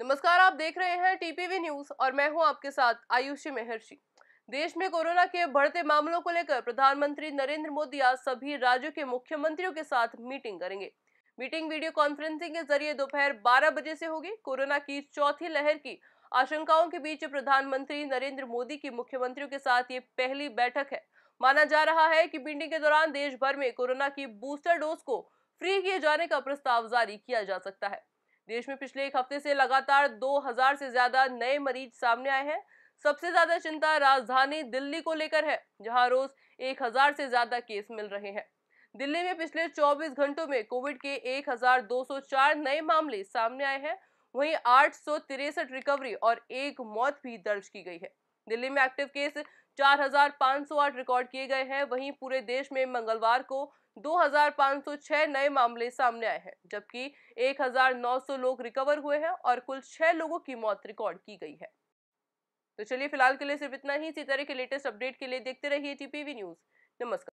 नमस्कार आप देख रहे हैं टीपीवी न्यूज और मैं हूं आपके साथ आयुषी महर्षि देश में कोरोना के बढ़ते मामलों को लेकर प्रधानमंत्री नरेंद्र मोदी आज सभी राज्यों के मुख्यमंत्रियों के साथ मीटिंग करेंगे मीटिंग वीडियो कॉन्फ्रेंसिंग के जरिए दोपहर 12 बजे से होगी कोरोना की चौथी लहर की आशंकाओं के बीच प्रधानमंत्री नरेंद्र मोदी की मुख्यमंत्रियों के साथ ये पहली बैठक है माना जा रहा है कि मीटिंग के दौरान देश भर में कोरोना की बूस्टर डोज को फ्री किए जाने का प्रस्ताव जारी किया जा सकता है देश में पिछले एक हफ्ते से लगातार 2000 से ज्यादा नए मरीज सामने आए हैं सबसे ज्यादा चिंता राजधानी दिल्ली को लेकर है जहां रोज 1000 से ज्यादा केस मिल रहे हैं दिल्ली में पिछले 24 घंटों में कोविड के 1204 नए मामले सामने आए हैं वहीं आठ रिकवरी और एक मौत भी दर्ज की गई है दिल्ली में एक्टिव केस 4,508 रिकॉर्ड किए गए हैं वहीं पूरे देश में मंगलवार को 2,506 नए मामले सामने आए हैं जबकि 1,900 लोग रिकवर हुए हैं और कुल छह लोगों की मौत रिकॉर्ड की गई है तो चलिए फिलहाल के लिए सिर्फ इतना ही इसी तरह के लेटेस्ट अपडेट के लिए देखते रहिए टीपीवी न्यूज नमस्कार